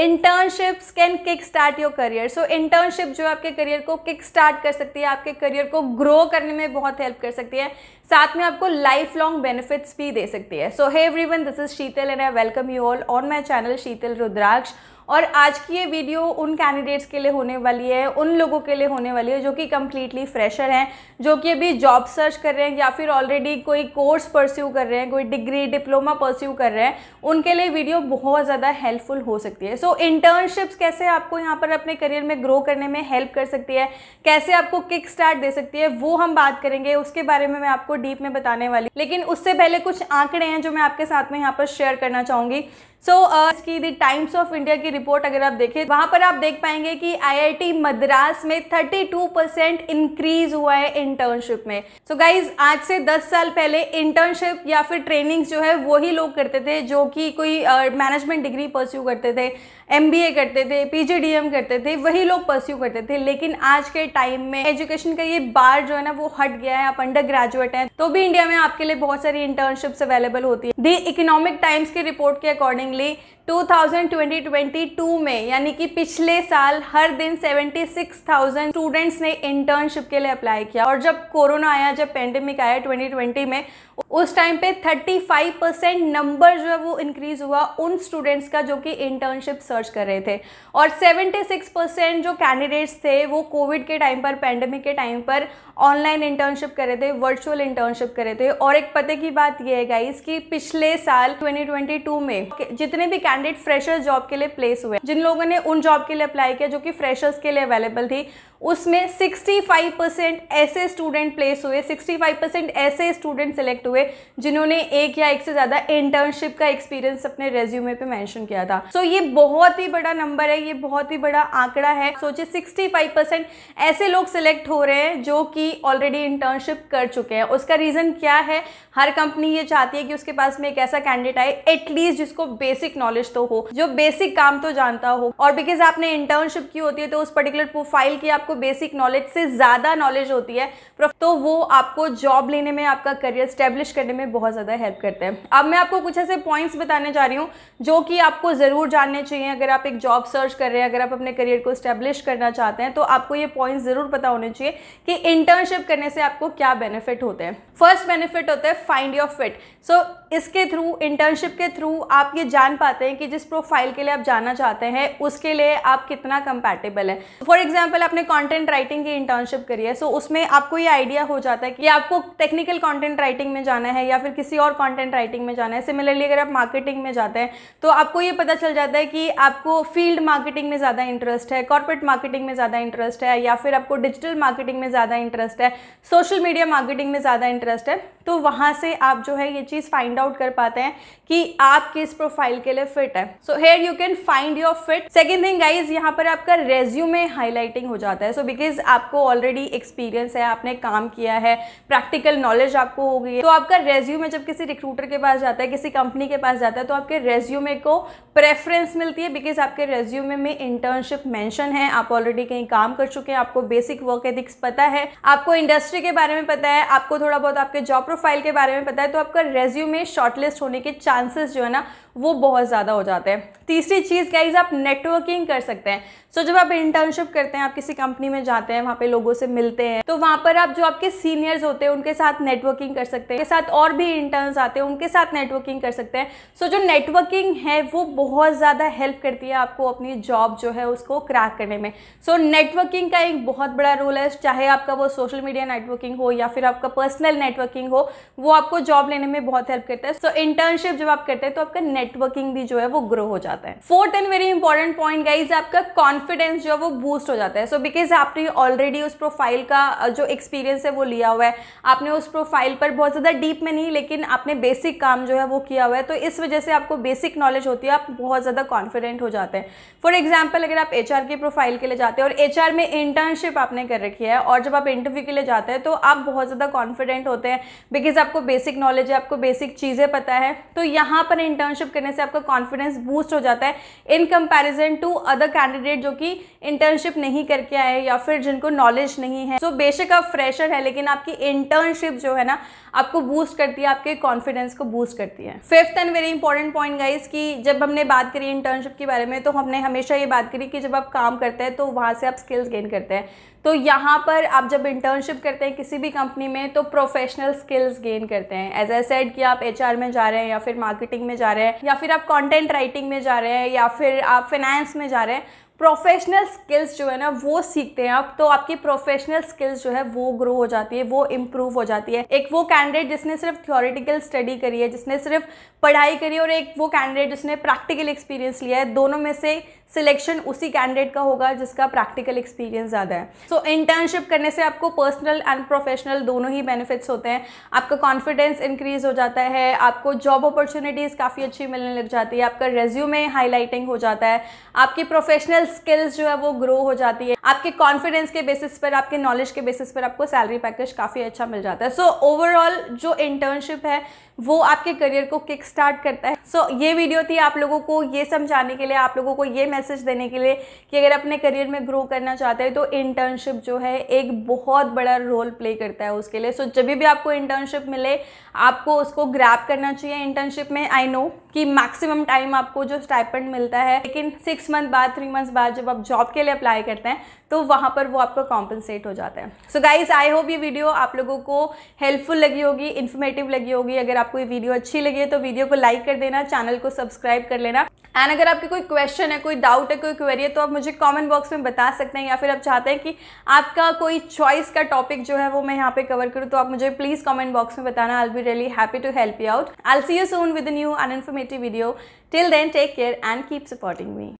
internships can kick start your career so internship जो है आपके करियर को किक स्टार्ट कर सकती है आपके करियर को ग्रो करने में बहुत हेल्प कर सकती है साथ में आपको लाइफ लॉन्ग बेनिफिट्स भी दे सकती है so hey one this is Sheetal and I welcome you all on my channel Sheetal Rudraksh और आज की ये वीडियो उन कैंडिडेट्स के लिए होने वाली है उन लोगों के लिए होने वाली है जो कि कम्प्लीटली फ्रेशर हैं जो कि अभी जॉब सर्च कर रहे हैं या फिर ऑलरेडी कोई कोर्स परस्यू कर रहे हैं कोई डिग्री डिप्लोमा परस्यू कर रहे हैं उनके लिए वीडियो बहुत ज़्यादा हेल्पफुल हो सकती है सो so, इंटर्नशिप्स कैसे आपको यहाँ पर अपने करियर में ग्रो करने में हेल्प कर सकती है कैसे आपको किक स्टार्ट दे सकती है वो हम बात करेंगे उसके बारे में मैं आपको डीप में बताने वाली लेकिन उससे पहले कुछ आंकड़े हैं जो मैं आपके साथ में यहाँ पर शेयर करना चाहूंगी सो so, uh, की द टाइम्स ऑफ इंडिया की रिपोर्ट अगर आप देखें वहां पर आप देख पाएंगे कि आईआईटी मद्रास में 32 परसेंट इंक्रीज हुआ है इंटर्नशिप में सो so, गाइज आज से 10 साल पहले इंटर्नशिप या फिर ट्रेनिंग्स जो है वही लोग करते थे जो कि कोई मैनेजमेंट uh, डिग्री परस्यू करते थे एम करते थे पी करते थे वही लोग परस्यू करते थे लेकिन आज के टाइम में एजुकेशन का ये बार जो है ना वो हट गया है आप अंडर ग्रेजुएट हैं तो भी इंडिया में आपके लिए बहुत सारी इंटर्नशिप्स अवेलेबल होती है दी इकोनॉमिक टाइम्स की रिपोर्ट के अकॉर्डिंग चांगले 2020-22 में यानी कि पिछले साल हर दिन 76,000 स्टूडेंट्स ने इंटर्नशिप के लिए अप्लाई किया और जब कोरोना आया जब पेंडेमिक आया 2020 में उस टाइम पे 35 परसेंट नंबर जो है वो इंक्रीज हुआ उन स्टूडेंट्स का जो कि इंटर्नशिप सर्च कर रहे थे और 76 परसेंट जो कैंडिडेट्स थे वो कोविड के टाइम पर पेंडेमिक के टाइम पर ऑनलाइन इंटर्नशिप कर रहे थे वर्चुअल इंटर्नशिप कर रहे थे और एक पते की बात ये है गाइस कि पिछले साल 2022 में जितने भी कैंडिडेट फ्रेशर्स जॉब के लिए प्लेस हुए जिन लोगों ने उन जॉब के लिए अप्लाई किया जो कि फ्रेशर्स के लिए अवेलेबल थी उसमें 65 परसेंट ऐसे स्टूडेंट प्लेस हुए 65 परसेंट ऐसे स्टूडेंट सेलेक्ट हुए जिन्होंने एक या एक से ज़्यादा इंटर्नशिप का एक्सपीरियंस अपने रेज्यूमे पे मेंशन किया था सो so, ये बहुत ही बड़ा नंबर है ये बहुत ही बड़ा आंकड़ा है सोचिए 65 परसेंट ऐसे लोग सिलेक्ट हो रहे हैं जो कि ऑलरेडी इंटर्नशिप कर चुके हैं उसका रीज़न क्या है हर कंपनी ये चाहती है कि उसके पास में एक ऐसा कैंडिडेट आए एटलीस्ट जिसको बेसिक नॉलेज तो हो जो बेसिक काम तो जानता हो और बिकॉज आपने इंटर्नशिप की होती है तो उस पर्टिकुलर प्रोफाइल की आपको आपको बेसिक नॉलेज से ज़्यादा नॉलेज होती है तो वो आपको जॉब लेने में आपका करियर स्टेब्लिश करने में बहुत ज़्यादा हेल्प करते हैं अब मैं आपको कुछ ऐसे पॉइंट्स बताने जा रही हूँ जो कि आपको ज़रूर जानने चाहिए अगर आप एक जॉब सर्च कर रहे हैं अगर आप अपने करियर को स्टैब्लिश करना चाहते हैं तो आपको ये पॉइंट्स ज़रूर पता होने चाहिए कि इंटर्नशिप करने से आपको क्या बेनिफिट होते हैं फर्स्ट बेनिफिट होता है फाइंड योर फिट सो इसके थ्रू इंटर्नशिप के थ्रू आप ये जान पाते हैं कि जिस प्रोफाइल के लिए आप जाना चाहते हैं उसके लिए आप कितना कंपैटिबल है फॉर एग्जाम्पल आपने कॉन्टेंट राइटिंग की इंटर्नशिप करी है सो so उसमें आपको ये आइडिया हो जाता है कि आपको टेक्निकल कॉन्टेंट राइटिंग में जाना है या फिर किसी और कॉन्टेंट राइटिंग में जाना है सिमिलरली अगर आप मार्केटिंग में जाते हैं तो आपको ये पता चल जाता है कि आपको फील्ड मार्केटिंग में ज़्यादा इंटरेस्ट है कॉर्पोरेट मार्केटिंग में ज़्यादा इंटरेस्ट है या फिर आपको डिजिटल मार्केटिंग में ज़्यादा इंटरेस्ट है सोशल मीडिया मार्केटिंग में ज़्यादा इंटरेस्ट है तो वहाँ से आप जो है ये चीज़ फाइंड आउट कर पाते हैं कि आप किस प्रोफाइल के लिए फिट है so here you can find your fit second thing guys यहाँ पर आपका रेज्यूमे हाईलाइटिंग हो जाता है सो so, बिकॉज आपको ऑलरेडी एक्सपीरियंस है आपने काम किया है प्रैक्टिकल नॉलेज आपको हो गई है तो आपका रेज्यूमे जब किसी रिक्रूटर के पास जाता है किसी कंपनी के पास जाता है तो आपके रेज्यूमे को प्रेफरेंस मिलती है बिकॉज आपके रेज्यूमे में इंटर्नशिप मैंशन है आप ऑलरेडी कहीं काम कर चुके हैं आपको बेसिक वर्क एथिक्स पता है आपको इंडस्ट्री के बारे में पता है आपको थोड़ा बहुत आपके जॉब प्रोफाइल के बारे में पता है तो आपका रेज्यूमे शॉर्टलिस्ट होने के चांसेस जो है ना वो बहुत ज़्यादा हो जाते हैं तीसरी चीज़ गाइज आप नेटवर्किंग कर सकते हैं सो so, जब आप इंटर्नशिप करते हैं आप किसी कंपनी में जाते हैं वहाँ पे लोगों से मिलते हैं तो वहाँ पर आप जो आपके सीनियर्स होते हैं उनके साथ नेटवर्किंग कर सकते हैं के साथ और भी इंटर्न्स आते हैं उनके साथ नेटवर्किंग कर सकते हैं सो so, जो नेटवर्किंग है वो बहुत ज़्यादा हेल्प करती है आपको अपनी जॉब जो है उसको क्रैक करने में सो so, नेटवर्किंग का एक बहुत बड़ा रोल है चाहे आपका वो सोशल मीडिया नेटवर्किंग हो या फिर आपका पर्सनल नेटवर्किंग हो वो आपको जॉब लेने में बहुत हेल्प करती है देते हैं सो इंटर्नशिप जब आप करते हैं तो आपका नेटवर्किंग भी जो है वो ग्रो हो जाता है fourth and very important point guys आपका कॉन्फिडेंस जो है वो बूस्ट हो जाता है सो बिकॉज आपने ऑलरेडी उस प्रोफाइल का जो एक्सपीरियंस है वो लिया हुआ है आपने उस प्रोफाइल पर बहुत ज़्यादा डीप में नहीं लेकिन आपने बेसिक काम जो है वो किया हुआ है तो इस वजह से आपको बेसिक नॉलेज होती है आप बहुत ज़्यादा कॉन्फिडेंट हो जाते हैं फॉर एग्जाम्पल अगर आप एच के प्रोफाइल के लिए जाते हैं और एच में इंटर्नशिप आपने कर रखी है और जब आप इंटरव्यू के लिए जाते हैं तो आप बहुत ज़्यादा कॉन्फिडेंट होते हैं बिकॉज आपको बेसिक नॉलेज है आपको बेसिक चीज़ें पता है तो यहाँ पर इंटर्नशिप करने से आपका कॉन्फिडेंस बूस्ट हो जाता है in comparison to other candidate जो कि इंटर्नशिप नहीं करके आए या फिर जिनको नॉलेज नहीं है तो so, बेशक आप फ्रेशर है लेकिन आपकी इंटर्नशिप जो है ना आपको बूस्ट करती है आपके कॉन्फिडेंस को बूस्ट करती है fifth and very important point guys कि जब हमने बात करी इंटर्नशिप के बारे में तो हमने हमेशा ये बात करी कि जब आप काम करते हैं तो वहाँ से आप स्किल्स गेन करते हैं तो यहाँ पर आप जब इंटर्नशिप करते हैं किसी भी कंपनी में तो प्रोफेशनल स्किल्स गेन करते हैं एज ए सेड कि आप एच में जा रहे हैं या फिर मार्केटिंग में जा रहे हैं या फिर आप कॉन्टेंट राइटिंग में जा रहे हैं या फिर आप फिनेंस में जा रहे हैं प्रोफेशनल स्किल्स जो है ना वो सीखते हैं आप तो आपकी प्रोफेशनल स्किल्स जो है वो ग्रो हो जाती है वो इम्प्रूव हो जाती है एक वो कैंडिडेट जिसने सिर्फ थियोरिटिकल स्टडी करी है जिसने सिर्फ पढ़ाई करी है और एक वो कैंडिडेट जिसने प्रैक्टिकल एक्सपीरियंस लिया है दोनों में से सिलेक्शन उसी कैंडिडेट का होगा जिसका प्रैक्टिकल एक्सपीरियंस ज़्यादा है सो so, इंटर्नशिप करने से आपको पर्सनल एंड प्रोफेशनल दोनों ही बेनिफिट्स होते हैं आपका कॉन्फिडेंस इंक्रीज हो जाता है आपको जॉब अपॉर्चुनिटीज़ काफ़ी अच्छी मिलने लग जाती है आपका रेज्यूमे हाईलाइटिंग हो जाता है आपकी प्रोफेशनल स्किल्स जो है वो ग्रो हो जाती है आपके कॉन्फिडेंस के बेसिस पर आपके नॉलेज के बेसिस पर आपको सैलरी पैकेज काफ़ी अच्छा मिल जाता है सो so, ओवरऑल जो इंटर्नशिप है वो आपके करियर को किक स्टार्ट करता है सो so, ये वीडियो थी आप लोगों को ये समझाने के लिए आप लोगों को ये मैसेज देने के लिए कि अगर अपने करियर में ग्रो करना चाहते हैं तो इंटर्नशिप जो है एक बहुत बड़ा रोल प्ले करता है उसके लिए सो so, जब भी आपको इंटर्नशिप मिले आपको उसको ग्रैप करना चाहिए इंटर्नशिप में आई नो कि मैक्सिमम टाइम आपको जो स्टाइपेंड मिलता है लेकिन सिक्स मंथ बाद थ्री मंथ्स बाद जब आप जॉब के लिए अप्लाई करते हैं तो वहाँ पर वो आपको कॉम्पनसेट हो जाता है सो गाइज आई होप ये वीडियो आप लोगों को हेल्पफुल लगी होगी इन्फॉर्मेटिव लगी होगी अगर आपको ये वीडियो अच्छी लगी है तो वीडियो को लाइक कर देना चैनल को सब्सक्राइब कर लेना एंड अगर आपके कोई क्वेश्चन है कोई डाउट है कोई क्वेरी है तो आप मुझे कमेंट बॉक्स में बता सकते हैं या फिर आप चाहते हैं कि आपका कोई चॉइस का टॉपिक जो है वो मैं यहाँ पे कवर करूँ तो आप मुझे प्लीज़ कमेंट बॉक्स में बताना I be really happy to help you out I see you soon with new an informative video till then take care and keep supporting me